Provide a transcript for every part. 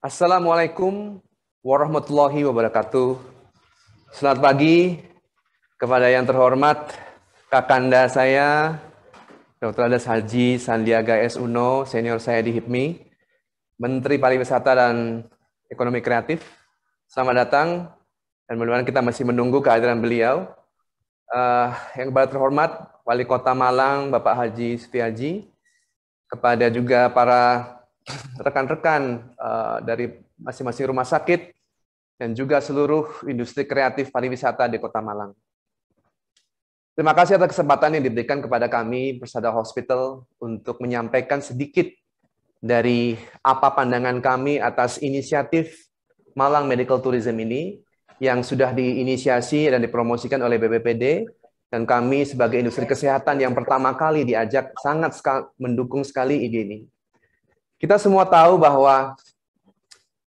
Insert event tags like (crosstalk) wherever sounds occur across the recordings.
Assalamualaikum warahmatullahi wabarakatuh. Selamat pagi kepada yang terhormat kakanda saya, Dr. Andes Haji Sandiaga S. Uno, senior saya di HIPMI, Menteri Pariwisata dan Ekonomi Kreatif. Selamat datang dan mudah-mudahan kita masih menunggu kehadiran beliau. Uh, yang kepada terhormat Wali Kota Malang, Bapak Haji Setiaji, kepada juga para rekan-rekan uh, dari masing-masing rumah sakit dan juga seluruh industri kreatif pariwisata di Kota Malang. Terima kasih atas kesempatan yang diberikan kepada kami Persada Hospital untuk menyampaikan sedikit dari apa pandangan kami atas inisiatif Malang Medical Tourism ini yang sudah diinisiasi dan dipromosikan oleh BBPD dan kami sebagai industri kesehatan yang pertama kali diajak sangat mendukung sekali ide ini. Kita semua tahu bahwa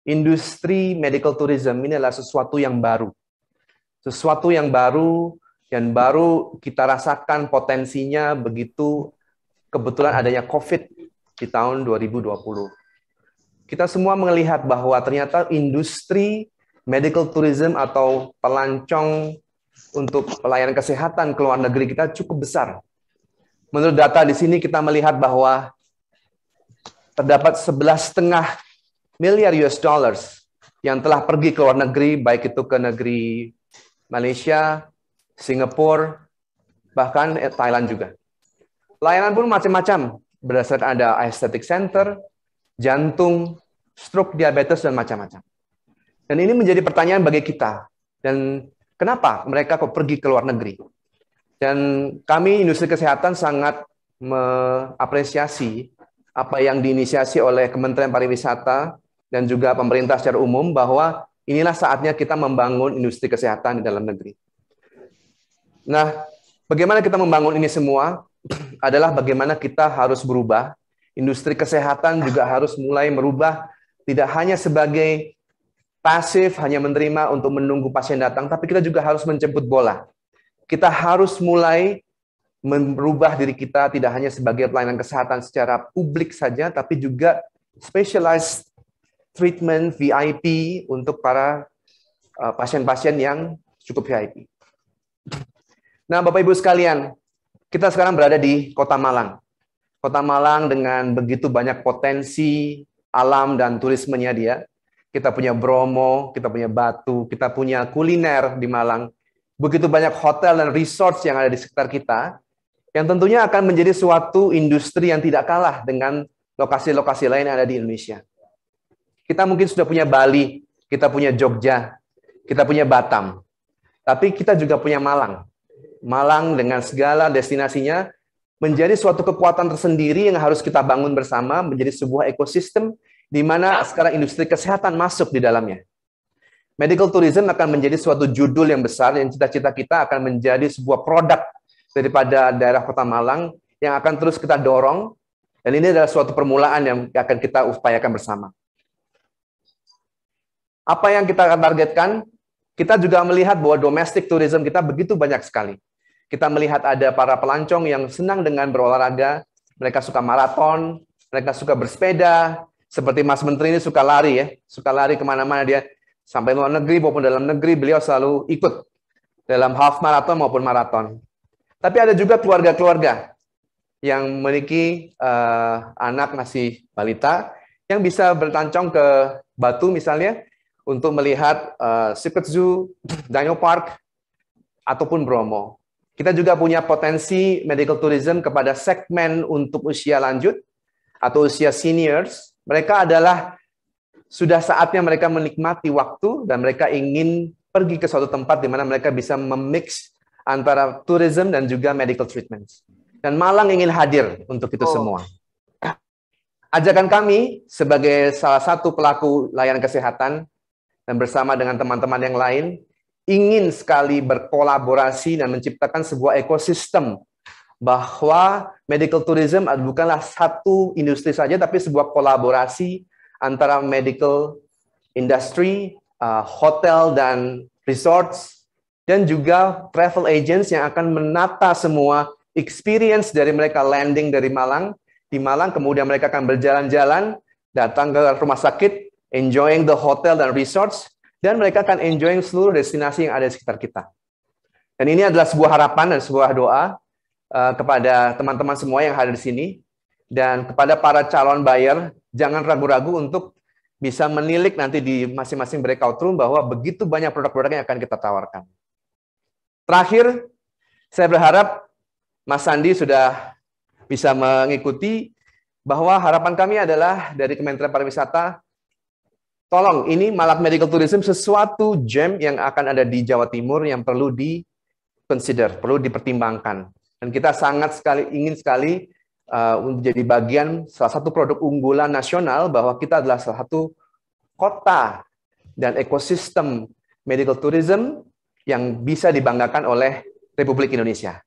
industri medical tourism ini adalah sesuatu yang baru. Sesuatu yang baru dan baru kita rasakan potensinya begitu kebetulan adanya COVID di tahun 2020. Kita semua melihat bahwa ternyata industri medical tourism atau pelancong untuk pelayanan kesehatan ke luar negeri kita cukup besar. Menurut data di sini kita melihat bahwa terdapat 11,5 miliar US dollars yang telah pergi ke luar negeri, baik itu ke negeri Malaysia, Singapura, bahkan eh, Thailand juga. Layanan pun macam-macam, berdasarkan ada aesthetic center, jantung, stroke, diabetes, dan macam-macam. Dan ini menjadi pertanyaan bagi kita. Dan kenapa mereka kok pergi ke luar negeri? Dan kami industri kesehatan sangat mengapresiasi apa yang diinisiasi oleh Kementerian Pariwisata dan juga pemerintah secara umum bahwa inilah saatnya kita membangun industri kesehatan di dalam negeri. Nah, bagaimana kita membangun ini semua (clears throat) adalah bagaimana kita harus berubah. Industri kesehatan juga harus mulai merubah tidak hanya sebagai pasif hanya menerima untuk menunggu pasien datang, tapi kita juga harus menjemput bola. Kita harus mulai merubah diri kita tidak hanya sebagai pelayanan kesehatan secara publik saja, tapi juga specialized treatment VIP untuk para uh, pasien-pasien yang cukup VIP. Nah, Bapak Ibu sekalian, kita sekarang berada di Kota Malang. Kota Malang dengan begitu banyak potensi alam dan turismenya dia. Kita punya Bromo, kita punya Batu, kita punya kuliner di Malang. Begitu banyak hotel dan resort yang ada di sekitar kita yang tentunya akan menjadi suatu industri yang tidak kalah dengan lokasi-lokasi lain yang ada di Indonesia. Kita mungkin sudah punya Bali, kita punya Jogja, kita punya Batam, tapi kita juga punya Malang. Malang dengan segala destinasinya menjadi suatu kekuatan tersendiri yang harus kita bangun bersama menjadi sebuah ekosistem di mana sekarang industri kesehatan masuk di dalamnya. Medical tourism akan menjadi suatu judul yang besar yang cita-cita kita akan menjadi sebuah produk daripada daerah Kota Malang yang akan terus kita dorong dan ini adalah suatu permulaan yang akan kita upayakan bersama. Apa yang kita akan targetkan? Kita juga melihat bahwa domestic tourism kita begitu banyak sekali. Kita melihat ada para pelancong yang senang dengan berolahraga, mereka suka maraton, mereka suka bersepeda, seperti Mas Menteri ini suka lari ya, suka lari kemana-mana dia, sampai luar negeri maupun dalam negeri beliau selalu ikut dalam half maraton maupun maraton. Tapi ada juga keluarga-keluarga yang memiliki uh, anak masih balita yang bisa bertancong ke Batu misalnya untuk melihat uh, Secret Zoo, Dino Park, ataupun Bromo. Kita juga punya potensi medical tourism kepada segmen untuk usia lanjut atau usia seniors. Mereka adalah sudah saatnya mereka menikmati waktu dan mereka ingin pergi ke suatu tempat di mana mereka bisa memix antara tourism dan juga medical treatment. Dan Malang ingin hadir untuk itu oh. semua. Ajakan kami sebagai salah satu pelaku layanan kesehatan dan bersama dengan teman-teman yang lain ingin sekali berkolaborasi dan menciptakan sebuah ekosistem bahwa medical tourism bukanlah satu industri saja tapi sebuah kolaborasi antara medical industry, uh, hotel dan resorts dan juga travel agents yang akan menata semua experience dari mereka landing dari Malang di Malang kemudian mereka akan berjalan-jalan datang ke rumah sakit enjoying the hotel dan resorts dan mereka akan enjoying seluruh destinasi yang ada di sekitar kita dan ini adalah sebuah harapan dan sebuah doa uh, kepada teman-teman semua yang hadir di sini dan kepada para calon buyer jangan ragu-ragu untuk bisa menilik nanti di masing-masing breakout room bahwa begitu banyak produk-produk yang akan kita tawarkan. Terakhir, saya berharap Mas Sandi sudah bisa mengikuti bahwa harapan kami adalah dari Kementerian Pariwisata, tolong ini malak medical tourism sesuatu gem yang akan ada di Jawa Timur yang perlu di consider, perlu dipertimbangkan. Dan kita sangat sekali ingin sekali uh, menjadi bagian salah satu produk unggulan nasional bahwa kita adalah salah satu kota dan ekosistem medical tourism yang bisa dibanggakan oleh Republik Indonesia.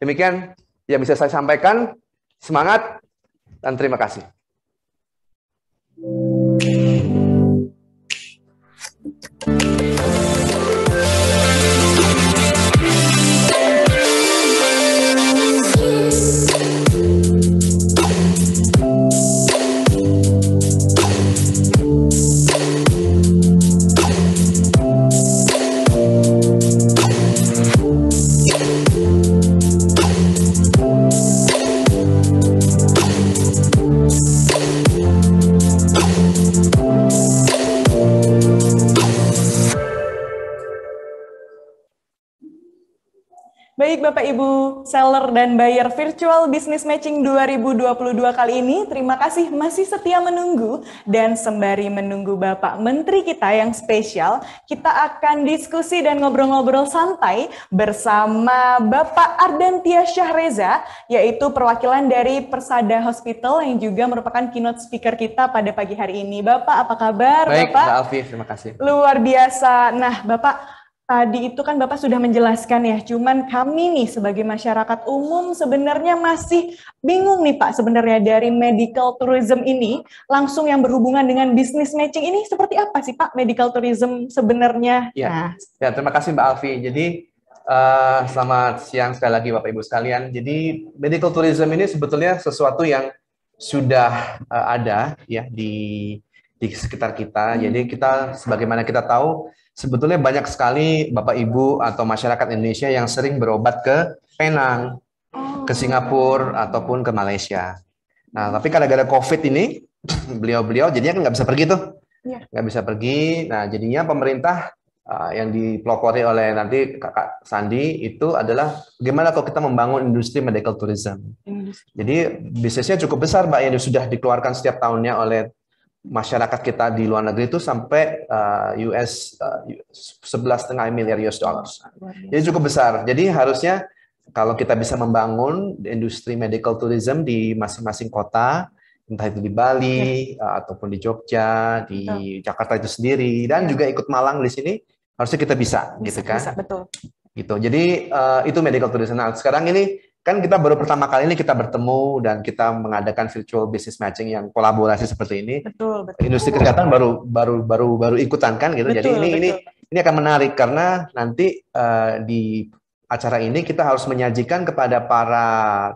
Demikian yang bisa saya sampaikan. Semangat dan terima kasih. Baik Bapak Ibu, seller dan buyer virtual business matching 2022 kali ini, terima kasih masih setia menunggu dan sembari menunggu Bapak Menteri kita yang spesial, kita akan diskusi dan ngobrol-ngobrol santai bersama Bapak Ardantia Syahreza, yaitu perwakilan dari Persada Hospital yang juga merupakan keynote speaker kita pada pagi hari ini. Bapak, apa kabar? Baik, Bapak Alfie, terima kasih. Luar biasa. Nah, Bapak Tadi itu kan Bapak sudah menjelaskan ya, cuman kami nih sebagai masyarakat umum sebenarnya masih bingung nih Pak sebenarnya dari medical tourism ini langsung yang berhubungan dengan bisnis matching ini seperti apa sih Pak medical tourism sebenarnya? Ya, nah. ya terima kasih Mbak Alfi. Jadi uh, selamat siang sekali lagi Bapak Ibu sekalian. Jadi medical tourism ini sebetulnya sesuatu yang sudah uh, ada ya di di sekitar kita. Hmm. Jadi kita sebagaimana kita tahu sebetulnya banyak sekali Bapak Ibu atau masyarakat Indonesia yang sering berobat ke Penang, ke oh. Singapura ataupun ke Malaysia. Nah, tapi gara-gara COVID ini (clears throat) beliau-beliau jadinya kan nggak bisa pergi tuh. Iya. Nggak bisa pergi. Nah, jadinya pemerintah uh, yang dipelopori oleh nanti Kakak Sandi itu adalah gimana kalau kita membangun industri medical tourism. Industri. Jadi bisnisnya cukup besar, Mbak, yang sudah dikeluarkan setiap tahunnya oleh masyarakat kita di luar negeri itu sampai eh, US eh, sebelas setengah miliar US dollars. Jadi cukup besar. Jadi harusnya kalau kita bisa membangun industri medical tourism di masing-masing kota, entah itu di Bali uh, ataupun di Jogja, di betul. Jakarta itu sendiri, dan ya. juga ikut Malang di sini, harusnya kita bisa, bisa gitu kan? Bisa, betul. Gitu. Jadi uh, itu medical tourism. Nah, sekarang ini kan kita baru pertama kali ini kita bertemu dan kita mengadakan virtual business matching yang kolaborasi seperti ini. Betul, betul. Industri kesehatan baru baru baru baru ikutan kan gitu. Betul, Jadi ini betul. ini ini akan menarik karena nanti uh, di acara ini kita harus menyajikan kepada para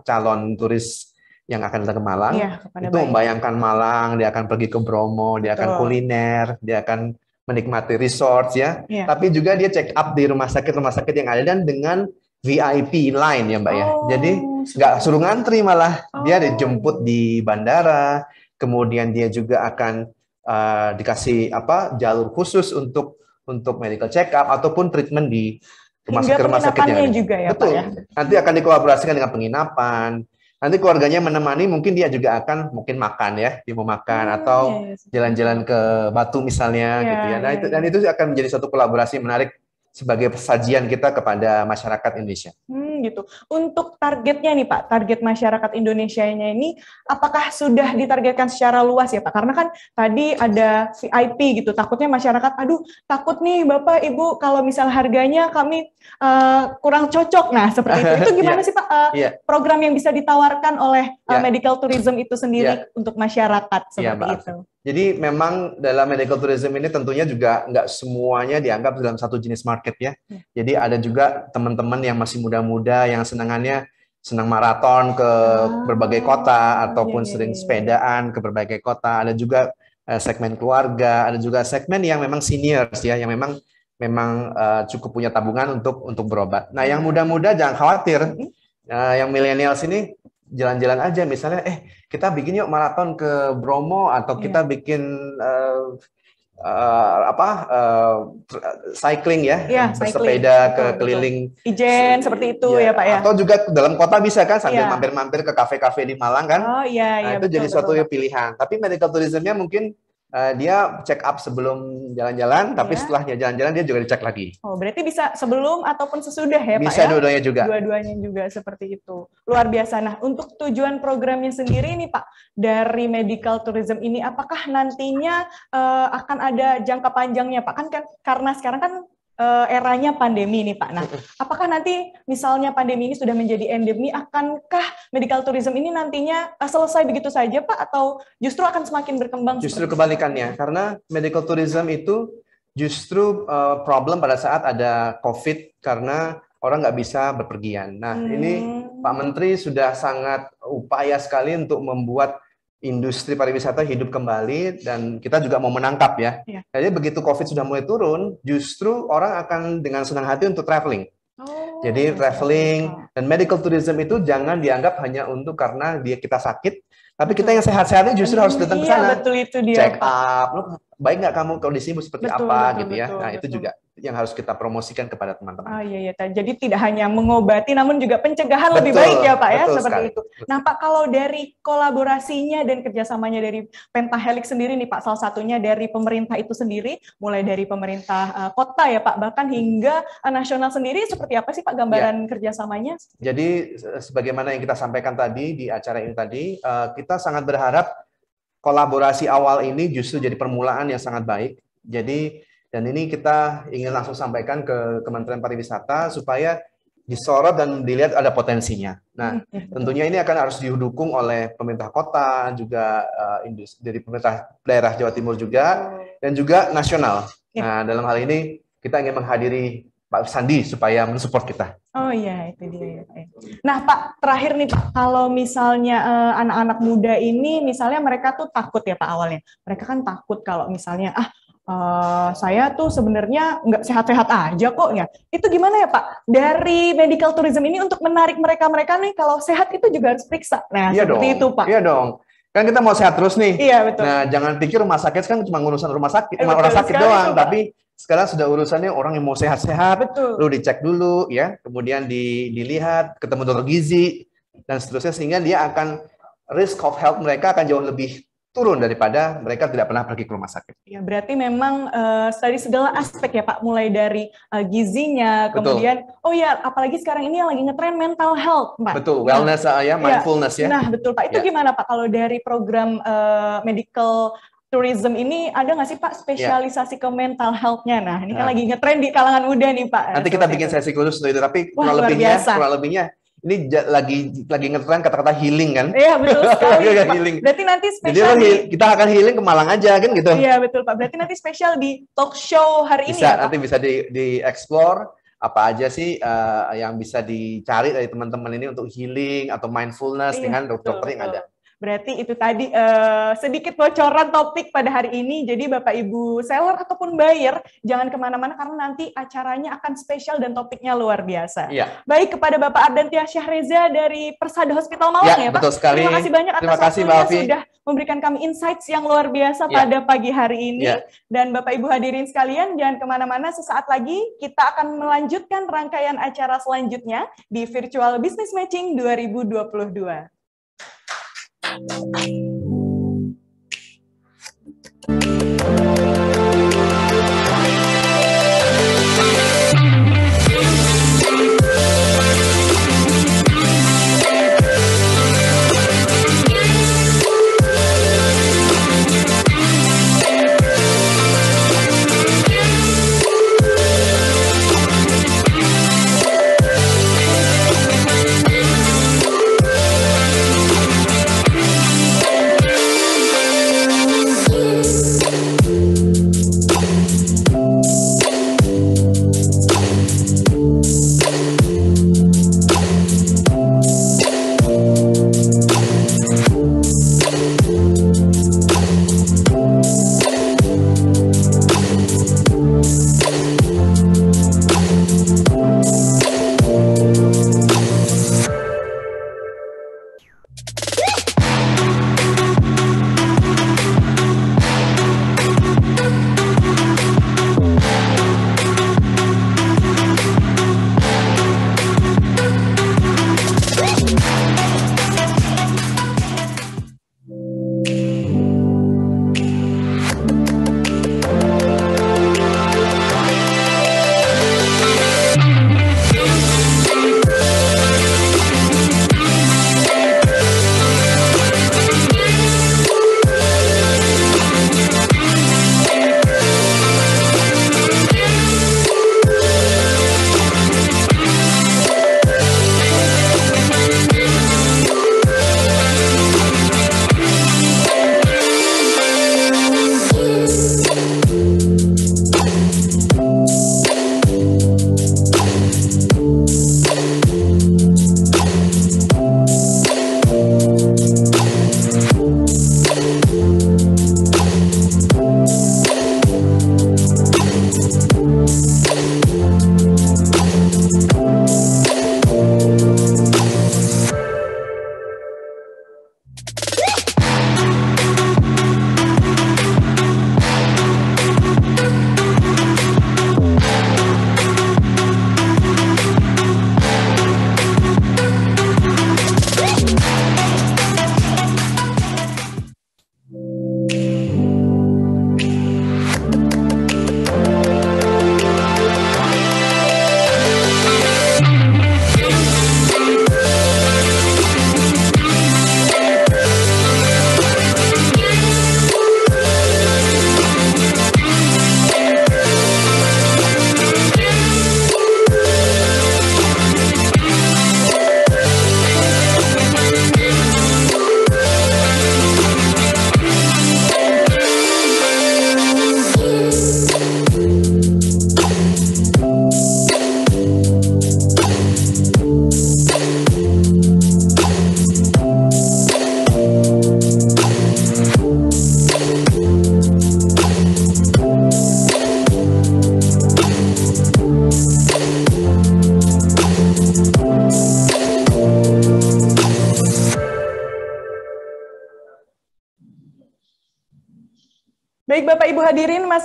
calon turis yang akan datang ke Malang ya, itu baik. membayangkan Malang, dia akan pergi ke Bromo, dia Betul. akan kuliner, dia akan menikmati resort ya. ya. Tapi juga dia check up di rumah sakit rumah sakit yang ada dan dengan VIP line ya Mbak ya. oh, ya. Jadi nggak suruh ngantri malah oh. dia dijemput di bandara, kemudian dia juga akan uh, dikasih apa jalur khusus untuk untuk medical check up ataupun treatment di rumah sakit rumah sakitnya. ya Betul. ya. Nanti akan dikolaborasikan dengan penginapan. Nanti keluarganya menemani, mungkin dia juga akan mungkin makan ya, dia mau makan hmm, atau iya, iya, iya. jalan-jalan yes. ke Batu misalnya yeah, gitu ya. Nah, yeah. itu dan itu akan menjadi satu kolaborasi menarik sebagai sajian kita kepada masyarakat Indonesia. Hmm gitu. Untuk targetnya nih Pak, target masyarakat Indonesia-nya ini apakah sudah ditargetkan secara luas ya Pak? Karena kan tadi ada VIP gitu, takutnya masyarakat, aduh takut nih Bapak Ibu kalau misal harganya kami uh, kurang cocok. Nah seperti itu, itu (laughs) iya. gimana yeah. sih Pak uh, eh, yeah. program yang bisa ditawarkan oleh uh, eh, yeah. medical tourism itu sendiri yeah. untuk masyarakat iya, seperti yeah, itu? Jadi memang dalam medical tourism ini tentunya juga nggak semuanya dianggap dalam satu jenis market ya. Iya. Jadi ada juga teman-teman yang masih muda-muda muda yang senangannya senang maraton ke ah, berbagai kota ataupun iya, iya, sering iya, sepedaan ke berbagai kota. Ada juga uh, segmen keluarga, ada juga segmen yang memang seniors ya, yang memang memang uh, cukup punya tabungan untuk untuk berobat. Nah, yang muda-muda jangan khawatir. Uh, yang milenial sini jalan-jalan aja misalnya eh kita bikin yuk maraton ke Bromo atau kita yeah. bikin uh, uh, apa uh, cycling ya, ya bersepeda ke keliling Ijen seperti itu ya, ya Pak ya. Atau juga dalam kota bisa kan sambil iya. mampir-mampir ya. ke kafe-kafe di Malang kan. Oh iya iya. Nah, itu betul, jadi suatu betul. pilihan. Tapi medical tourismnya mungkin uh, dia check up sebelum jalan-jalan, tapi ya. setelah jalan-jalan dia juga dicek lagi. Oh, berarti bisa sebelum ataupun sesudah ya, bisa Pak? Bisa ya? dua-duanya juga. Dua-duanya juga seperti itu. Luar biasa. Nah, untuk tujuan programnya sendiri ini, Pak, dari medical tourism ini apakah nantinya uh, akan ada jangka panjangnya Pak? Kan, kan karena sekarang kan uh, eranya pandemi ini, Pak. Nah, apakah nanti misalnya pandemi ini sudah menjadi endemi, akankah medical tourism ini nantinya eh, selesai begitu saja Pak, atau justru akan semakin berkembang? Justru kebalikannya, itu? karena medical tourism itu justru uh, problem pada saat ada COVID karena orang nggak bisa berpergian. Nah, hmm. ini Pak Menteri sudah sangat upaya sekali untuk membuat industri pariwisata hidup kembali dan kita juga mau menangkap ya. ya. Jadi begitu COVID sudah mulai turun, justru orang akan dengan senang hati untuk traveling. Oh, Jadi iya. traveling iya. dan medical tourism itu jangan dianggap hanya untuk karena dia kita sakit, tapi kita yang sehat-sehatnya justru iya, harus datang ke sana. Iya Betul itu dia. Check up, baik nggak kamu kondisimu seperti betul, apa betul, gitu ya. nah, betul. itu juga yang harus kita promosikan kepada teman-teman. Oh iya iya. Jadi tidak hanya mengobati namun juga pencegahan betul, lebih baik ya, Pak ya, seperti sekali. itu. Nah, Pak kalau dari kolaborasinya dan kerjasamanya dari Pentahelix sendiri nih Pak, salah satunya dari pemerintah itu sendiri, mulai dari pemerintah uh, kota ya Pak, bahkan hingga uh, nasional sendiri seperti apa sih Pak gambaran ya. kerjasamanya? Jadi sebagaimana yang kita sampaikan tadi di acara ini tadi, uh, kita sangat berharap kolaborasi awal ini justru jadi permulaan yang sangat baik. Jadi dan ini kita ingin langsung sampaikan ke Kementerian Pariwisata supaya disorot dan dilihat ada potensinya. Nah, hmm, ya. tentunya ini akan harus didukung oleh pemerintah kota juga uh, eh, industri dari pemerintah daerah Jawa Timur juga dan juga nasional. Ya. Nah, dalam hal ini kita ingin menghadiri Pak Sandi supaya mensupport kita. Oh iya itu dia. Ya, ya. Nah Pak terakhir nih Pak kalau misalnya eh, anak-anak muda ini misalnya mereka tuh takut ya Pak awalnya mereka kan takut kalau misalnya ah Uh, saya tuh sebenarnya nggak sehat-sehat aja kok ya. Itu gimana ya Pak? Dari medical tourism ini untuk menarik mereka-mereka nih kalau sehat itu juga harus periksa. Nah iya seperti dong. itu Pak. Iya dong. Kan kita mau sehat terus nih. Iya betul. Nah jangan pikir rumah sakit kan cuma ngurusan rumah sakit, eh, rumah orang sakit doang, tapi sekarang sudah urusannya orang yang mau sehat-sehat, betul. dicek dulu ya, kemudian di, dilihat, ketemu dokter gizi dan seterusnya sehingga dia akan risk of health mereka akan jauh lebih turun daripada mereka tidak pernah pergi ke rumah sakit. Ya, berarti memang uh, dari segala aspek ya Pak, mulai dari uh, gizinya, Betul. kemudian oh ya apalagi sekarang ini yang lagi ngetren mental health, Pak. Betul, wellness nah, ah, ya, iya. mindfulness ya. ya. Nah, betul Pak. Itu ya. gimana Pak kalau dari program uh, medical tourism ini ada nggak sih Pak ya. spesialisasi yeah. ke mental health-nya? Nah, ini kan nah. lagi ngetrend di kalangan muda nih Pak. Nanti kita bikin sesi khusus untuk itu, tapi Wah, kurang lebihnya, biasa. kurang lebihnya ini lagi lagi ngetren kata-kata healing kan? Iya betul (laughs) sekali. Iya, healing. Berarti nanti spesial. Jadi di... kita akan healing ke Malang aja kan gitu? Iya betul Pak. Berarti nanti spesial di talk show hari bisa, ini. Bisa ya, nanti bisa di di explore apa aja sih uh, yang bisa dicari dari teman-teman ini untuk healing atau mindfulness iya, dengan dokter-dokter yang ada. Berarti itu tadi uh, sedikit bocoran topik pada hari ini. Jadi Bapak Ibu seller ataupun buyer jangan kemana-mana karena nanti acaranya akan spesial dan topiknya luar biasa. Ya. Baik kepada Bapak Ardan Syahreza dari Persada Hospital Malang ya, ya Pak. sekali. Terima kasih banyak atas Terima kasih, waktunya sudah memberikan kami insights yang luar biasa ya. pada pagi hari ini. Ya. Dan Bapak Ibu hadirin sekalian jangan kemana-mana. Sesaat lagi kita akan melanjutkan rangkaian acara selanjutnya di Virtual Business Matching 2022. Thank you.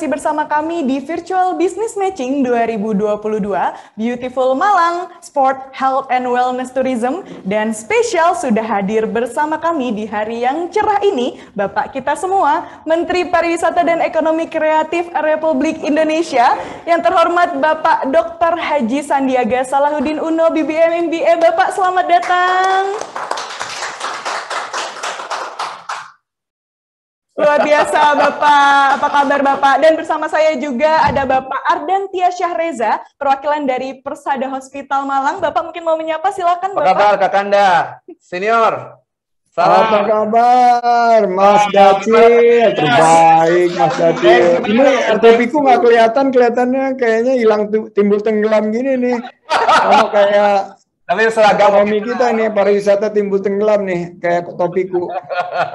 masih bersama kami di Virtual Business Matching 2022 Beautiful Malang Sport Health and Wellness Tourism dan spesial sudah hadir bersama kami di hari yang cerah ini Bapak kita semua Menteri Pariwisata dan Ekonomi Kreatif Republik Indonesia yang terhormat Bapak Dr. Haji Sandiaga Salahuddin Uno BBM MBA Bapak selamat datang. Luar biasa Bapak. Apa kabar Bapak? Dan bersama saya juga ada Bapak Ardan Tia Syahreza, perwakilan dari Persada Hospital Malang. Bapak mungkin mau menyapa, silakan Bapak. Apa kabar Kakanda? Senior. Salam. Apa kabar Mas Dacil? Terbaik Mas eh, Dacil. Ini RTP ku nggak kelihatan, kelihatannya kayaknya hilang timbul tenggelam gini nih. (laughs) Kamu kayak tapi seragam Ekonomi kita nih pariwisata timbul tenggelam nih kayak topiku.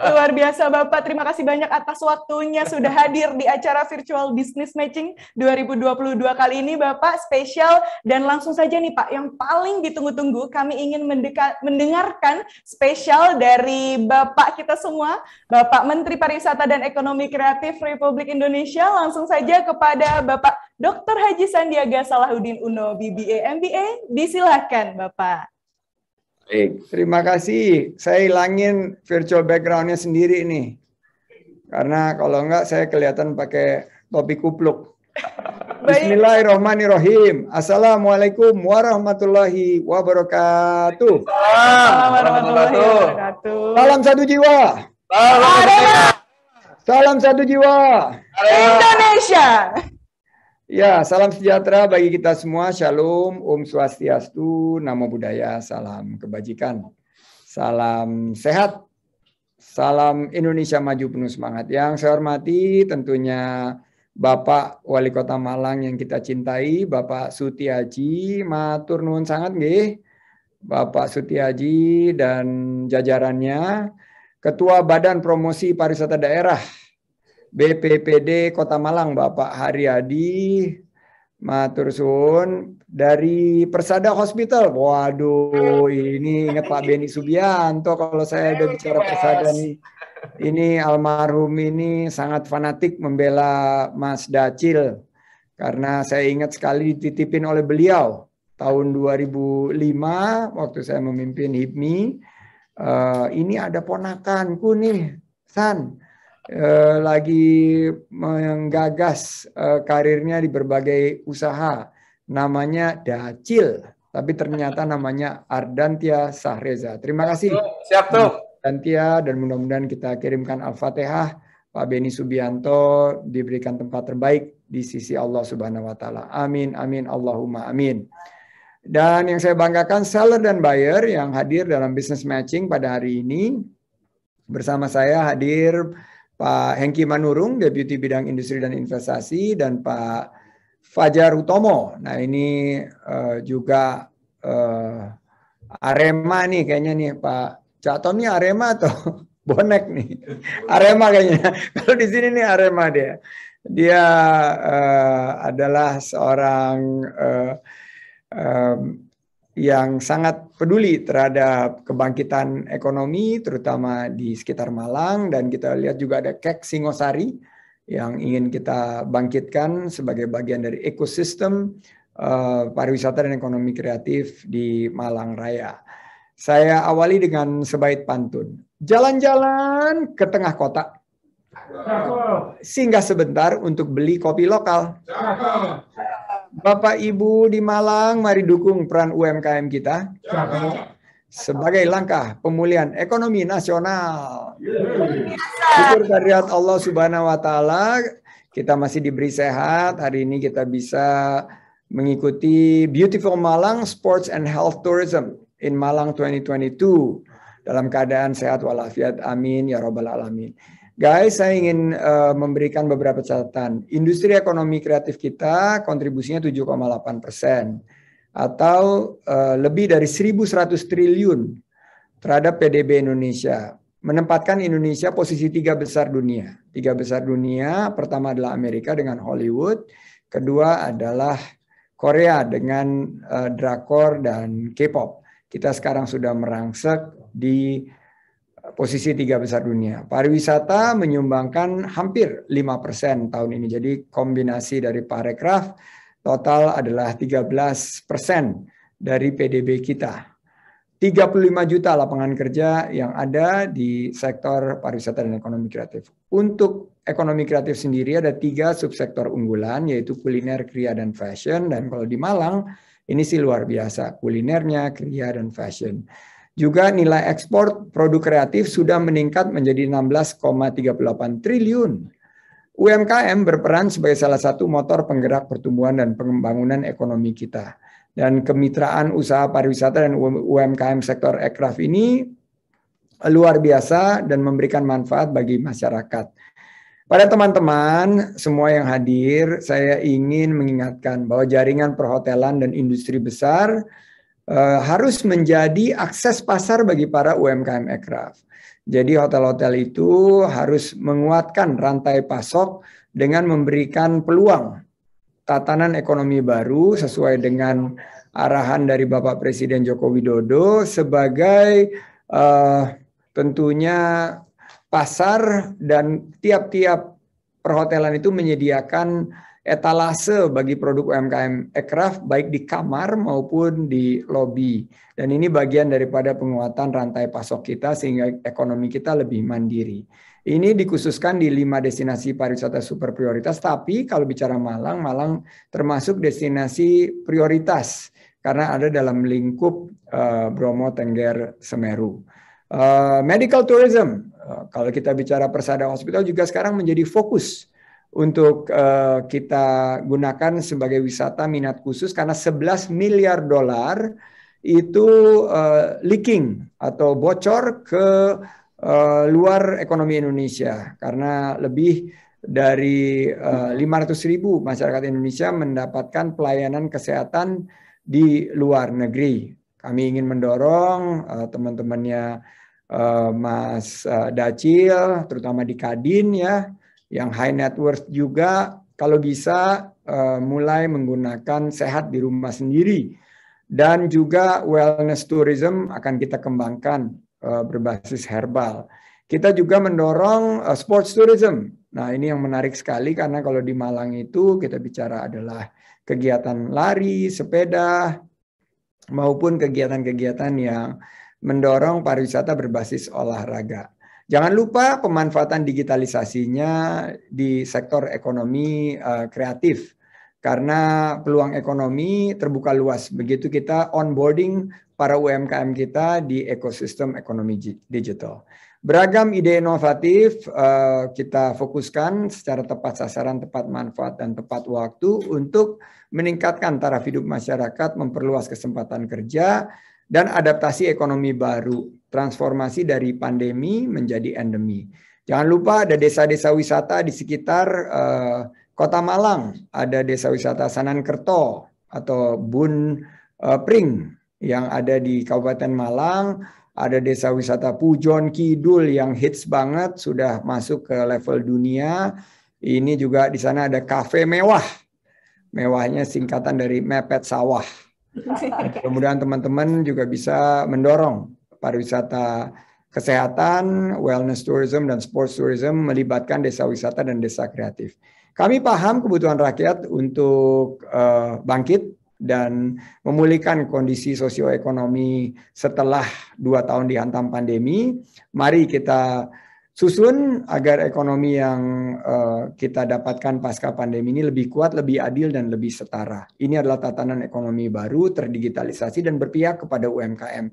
Luar biasa Bapak, terima kasih banyak atas waktunya sudah hadir di acara Virtual Business Matching 2022 kali ini Bapak spesial dan langsung saja nih Pak yang paling ditunggu-tunggu kami ingin mendengarkan spesial dari Bapak kita semua, Bapak Menteri Pariwisata dan Ekonomi Kreatif Republik Indonesia langsung saja kepada Bapak Dr. Haji Sandiaga Salahuddin Uno, BBA MBA. Disilahkan, Bapak. Baik, terima kasih. Saya hilangin virtual backgroundnya sendiri nih. Karena kalau enggak saya kelihatan pakai topi kupluk. (laughs) Bismillahirrahmanirrahim. Assalamualaikum warahmatullahi wabarakatuh. Salam warahmatullahi wabarakatuh. Salam satu jiwa. Salam satu jiwa. Indonesia. Ya, salam sejahtera bagi kita semua. Shalom, Om Swastiastu, Namo Buddhaya, salam kebajikan. Salam sehat, salam Indonesia maju penuh semangat. Yang saya hormati tentunya Bapak Wali Kota Malang yang kita cintai, Bapak Suti Haji, matur nuwun sangat nggih. Bapak Suti Haji dan jajarannya, Ketua Badan Promosi Pariwisata Daerah BPPD Kota Malang Bapak Haryadi Matur dari Persada Hospital. Waduh, ini ingat Pak Beni Subianto kalau saya udah bicara Persada nih. Ini almarhum ini sangat fanatik membela Mas Dacil karena saya ingat sekali dititipin oleh beliau tahun 2005 waktu saya memimpin HIPMI. Uh, eh, ini ada ponakanku nih, San. Eh, lagi menggagas uh, karirnya di berbagai usaha. Namanya Dacil, tapi ternyata namanya Ardantia Sahreza. Terima kasih. Siap tuh. Ardantia dan mudah-mudahan kita kirimkan Al-Fatihah. Pak Beni Subianto diberikan tempat terbaik di sisi Allah Subhanahu wa taala. Amin amin Allahumma amin. Dan yang saya banggakan seller dan buyer yang hadir dalam business matching pada hari ini bersama saya hadir Pak Hengki Manurung, Deputi Bidang Industri dan Investasi, dan Pak Fajar Utomo. Nah ini uh, juga uh, Arema nih kayaknya nih Pak cato nih Arema atau (laughs) bonek nih? Arema kayaknya. (laughs) Kalau di sini nih Arema dia. Dia uh, adalah seorang uh, um, yang sangat peduli terhadap kebangkitan ekonomi, terutama di sekitar Malang. Dan kita lihat juga ada Kek Singosari yang ingin kita bangkitkan sebagai bagian dari ekosistem uh, pariwisata dan ekonomi kreatif di Malang Raya. Saya awali dengan sebaik pantun. Jalan-jalan ke tengah kota. Singgah sebentar untuk beli kopi lokal. Bapak Ibu di Malang, mari dukung peran UMKM kita sebagai langkah pemulihan ekonomi nasional. Syukur karyat Allah Subhanahu wa taala kita masih diberi sehat. Hari ini kita bisa mengikuti Beautiful Malang Sports and Health Tourism in Malang 2022 dalam keadaan sehat walafiat. Amin ya robbal alamin. Guys, saya ingin uh, memberikan beberapa catatan. Industri ekonomi kreatif kita kontribusinya 7,8 persen atau uh, lebih dari 1.100 triliun terhadap PDB Indonesia. Menempatkan Indonesia posisi tiga besar dunia. Tiga besar dunia, pertama adalah Amerika dengan Hollywood, kedua adalah Korea dengan uh, drakor dan K-pop. Kita sekarang sudah merangsek di posisi tiga besar dunia. Pariwisata menyumbangkan hampir 5% tahun ini. Jadi kombinasi dari parekraf total adalah 13% dari PDB kita. 35 juta lapangan kerja yang ada di sektor pariwisata dan ekonomi kreatif. Untuk ekonomi kreatif sendiri ada tiga subsektor unggulan yaitu kuliner, kria, dan fashion. Dan kalau di Malang ini sih luar biasa kulinernya, kria, dan fashion. Juga nilai ekspor produk kreatif sudah meningkat menjadi 16,38 triliun. UMKM berperan sebagai salah satu motor penggerak pertumbuhan dan pengembangan ekonomi kita. Dan kemitraan usaha pariwisata dan UMKM sektor ekraf ini luar biasa dan memberikan manfaat bagi masyarakat. Pada teman-teman semua yang hadir, saya ingin mengingatkan bahwa jaringan perhotelan dan industri besar Eh, harus menjadi akses pasar bagi para UMKM aircraft. Jadi hotel-hotel itu harus menguatkan rantai pasok dengan memberikan peluang tatanan ekonomi baru sesuai dengan arahan dari Bapak Presiden Joko Widodo sebagai uh, tentunya pasar dan tiap-tiap perhotelan itu menyediakan etalase bagi produk UMKM aircraft baik di kamar maupun di lobi. Dan ini bagian daripada penguatan rantai pasok kita sehingga ekonomi kita lebih mandiri. Ini dikhususkan di lima destinasi pariwisata super prioritas, tapi kalau bicara Malang, Malang termasuk destinasi prioritas karena ada dalam lingkup uh, Bromo, Tengger, Semeru. Uh, medical tourism, uh, kalau kita bicara Persada Hospital juga sekarang menjadi fokus untuk uh, kita gunakan sebagai wisata minat khusus karena 11 miliar dolar itu uh, leaking atau bocor ke uh, luar ekonomi Indonesia karena lebih dari uh, ratus ribu masyarakat Indonesia mendapatkan pelayanan kesehatan di luar negeri. Kami ingin mendorong uh, teman-temannya uh, Mas uh, Dacil, terutama di Kadin ya, yang high net worth juga kalau bisa uh, mulai menggunakan sehat di rumah sendiri dan juga wellness tourism akan kita kembangkan uh, berbasis herbal. Kita juga mendorong uh, sports tourism. Nah, ini yang menarik sekali karena kalau di Malang itu kita bicara adalah kegiatan lari, sepeda maupun kegiatan-kegiatan yang mendorong pariwisata berbasis olahraga. Jangan lupa pemanfaatan digitalisasinya di sektor ekonomi uh, kreatif karena peluang ekonomi terbuka luas begitu kita onboarding para UMKM kita di ekosistem ekonomi digital. Beragam ide inovatif uh, kita fokuskan secara tepat sasaran, tepat manfaat, dan tepat waktu untuk meningkatkan taraf hidup masyarakat, memperluas kesempatan kerja, dan adaptasi ekonomi baru transformasi dari pandemi menjadi endemi. Jangan lupa ada desa-desa wisata di sekitar uh, Kota Malang, ada desa wisata Sanankerto atau Bun uh, Pring yang ada di Kabupaten Malang, ada desa wisata Pujon Kidul yang hits banget sudah masuk ke level dunia. Ini juga di sana ada kafe mewah. Mewahnya singkatan dari mepet sawah. Kemudian (laughs) teman-teman juga bisa mendorong pariwisata kesehatan, wellness tourism, dan sports tourism melibatkan desa wisata dan desa kreatif. Kami paham kebutuhan rakyat untuk uh, bangkit dan memulihkan kondisi sosioekonomi setelah dua tahun dihantam pandemi. Mari kita susun agar ekonomi yang uh, kita dapatkan pasca pandemi ini lebih kuat, lebih adil, dan lebih setara. Ini adalah tatanan ekonomi baru, terdigitalisasi, dan berpihak kepada UMKM.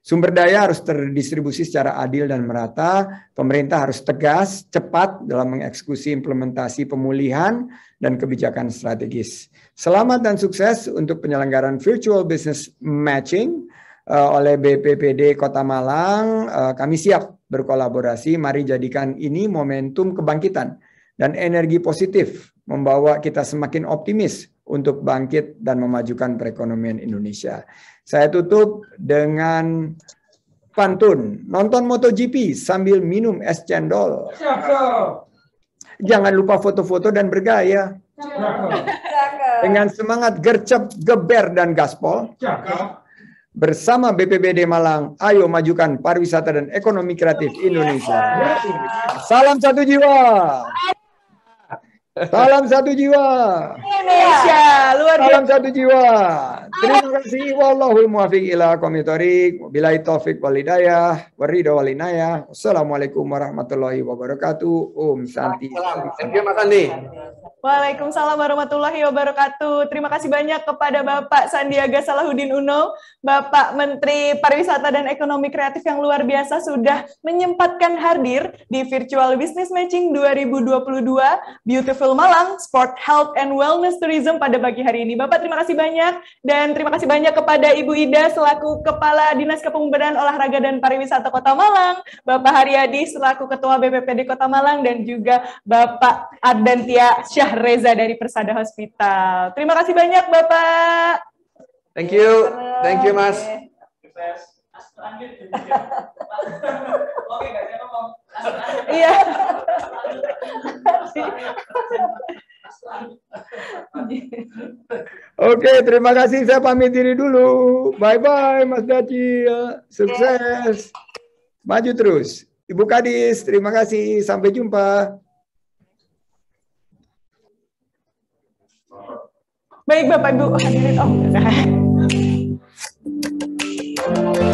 Sumber daya harus terdistribusi secara adil dan merata. Pemerintah harus tegas, cepat dalam mengeksekusi implementasi pemulihan dan kebijakan strategis. Selamat dan sukses untuk penyelenggaraan virtual business matching eh, oleh BPPD Kota Malang. Eh, kami siap berkolaborasi. Mari jadikan ini momentum kebangkitan dan energi positif membawa kita semakin optimis untuk bangkit dan memajukan perekonomian Indonesia. Saya tutup dengan pantun. Nonton MotoGP sambil minum es cendol. Jangan lupa foto-foto dan bergaya. Dengan semangat gercep, geber, dan gaspol. Bersama BPBD Malang, ayo majukan pariwisata dan ekonomi kreatif Indonesia. Salam satu jiwa. Salam satu jiwa. Indonesia, luar biasa. Salam satu jiwa. Terima kasih. Wallahul muwafiq ila komitorik. Bilai taufik wal hidayah. Waridah wal inayah. Assalamualaikum warahmatullahi wabarakatuh. Om Santi. Salam. Terima kasih. Waalaikumsalam warahmatullahi wabarakatuh. Terima kasih banyak kepada Bapak Sandiaga Salahuddin Uno, Bapak Menteri Pariwisata dan Ekonomi Kreatif yang luar biasa sudah menyempatkan hadir di Virtual Business Matching 2022 Beautiful Malang Sport Health and Wellness Tourism pada pagi hari ini. Bapak terima kasih banyak dan terima kasih banyak kepada Ibu Ida selaku Kepala Dinas Kepemudaan Olahraga dan Pariwisata Kota Malang, Bapak Haryadi selaku Ketua BPPD Kota Malang dan juga Bapak Ardantia Syah Reza dari Persada Hospital. Terima kasih banyak Bapak. Thank you. Thank you Mas. Iya. Oke, terima kasih. Saya pamit diri dulu. Bye-bye, Mas Dacil. Ya, sukses. Maju terus. Ibu Kadis, terima kasih. Sampai jumpa. Baik Bapak Ibu hadirin oh.